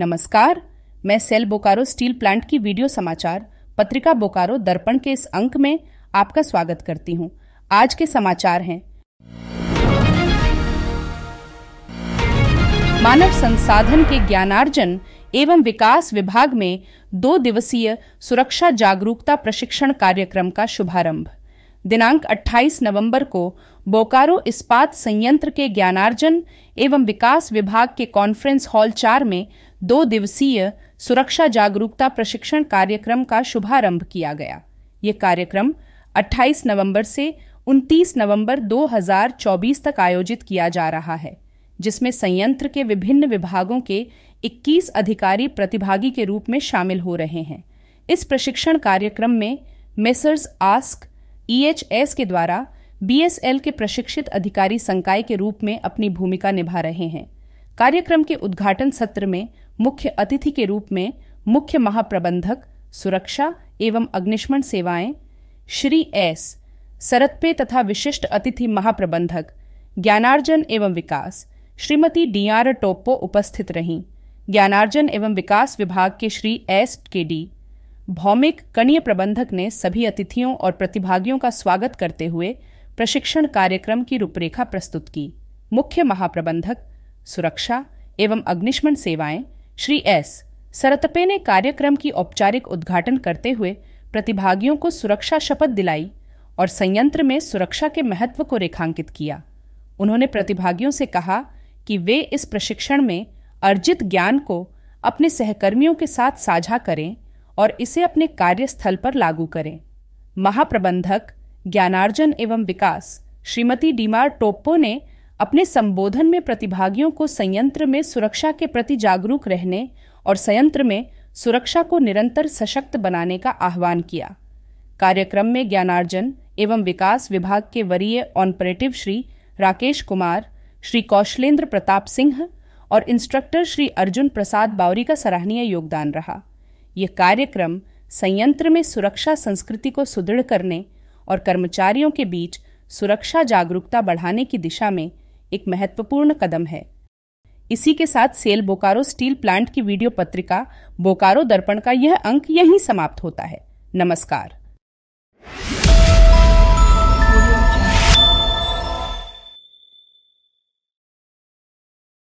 नमस्कार मैं SAIL Bokaro steel plant की वीडियो समाचार पत्रिका बोकारो दर्पण के इस अंक में आपका स्वागत करती हूं। आज के समाचार हैं मानव संसाधन के ज्ञानार्जन एवं विकास विभाग में दो दिवसीय सुरक्षा जागरूकता प्रशिक्षण कार्यक्रम का शुभारंभ दिनांक 28 नवंबर को बोकारो इस्पात संयंत्र के ज्ञानार्जन एवं विकास विभाग के कॉन्फ्रेंस हॉल चार में दो दिवसीय सुरक्षा जागरूकता प्रशिक्षण कार्यक्रम का शुभारंभ किया गया ये कार्यक्रम 28 नवंबर से 29 नवंबर 2024 तक आयोजित किया जा रहा है जिसमें संयंत्र के विभिन्न विभागों के 21 अधिकारी प्रतिभागी के रूप में शामिल हो रहे हैं इस प्रशिक्षण कार्यक्रम में मेसर्स आस्क ईएचएस e के द्वारा बीएसएल के प्रशिक्षित अधिकारी संकाय के रूप में अपनी भूमिका निभा रहे हैं कार्यक्रम के उद्घाटन सत्र में मुख्य अतिथि के रूप में मुख्य महाप्रबंधक सुरक्षा एवं अग्निशमन सेवाएं श्री एस सरतपे तथा विशिष्ट अतिथि महाप्रबंधक ज्ञानार्जन एवं विकास श्रीमती डी आर टोप्पो उपस्थित रहीं ज्ञानार्जन एवं विकास विभाग के Shri S K D Bhowmik कणीय प्रबंधक ने सभी अतिथियों और प्रतिभागियों का स्वागत करते हुए प्रशिक्षण कार्यक्रम की रूपरेखा प्रस्तुत की मुख्य महाप्रबंधक सुरक्षा एवं अग्निशमन सेवाएं श्री एस सरतपे ने कार्यक्रम की औपचारिक उद्घाटन करते हुए प्रतिभागियों को सुरक्षा शपथ दिलाई और संयंत्र में सुरक्षा के महत्व को रेखांकित किया उन्होंने प्रतिभागियों से कहा कि वे इस प्रशिक्षण में अर्जित ज्ञान को अपने सहकर्मियों के साथ साझा करें और इसे अपने कार्यस्थल पर लागू करें महाप्रबंधक ज्ञानार्जन एवं विकास श्रीमती डीमार टोप्पो ने अपने संबोधन में प्रतिभागियों को संयंत्र में सुरक्षा के प्रति जागरूक रहने और संयंत्र में सुरक्षा को निरंतर सशक्त बनाने का आह्वान किया कार्यक्रम में ज्ञानार्जन एवं विकास विभाग के वरीय ऑनपरेटिव श्री राकेश कुमार श्री कौशलेंद्र प्रताप सिंह और इंस्ट्रक्टर श्री अर्जुन प्रसाद बावरी का सराहनीय योगदान रहा ये कार्यक्रम संयंत्र में सुरक्षा संस्कृति को सुदृढ़ करने और कर्मचारियों के बीच सुरक्षा जागरूकता बढ़ाने की दिशा में एक महत्वपूर्ण कदम है इसी के साथ सेल बोकारो स्टील प्लांट की वीडियो पत्रिका बोकारो दर्पण का यह अंक यहीं समाप्त होता है नमस्कार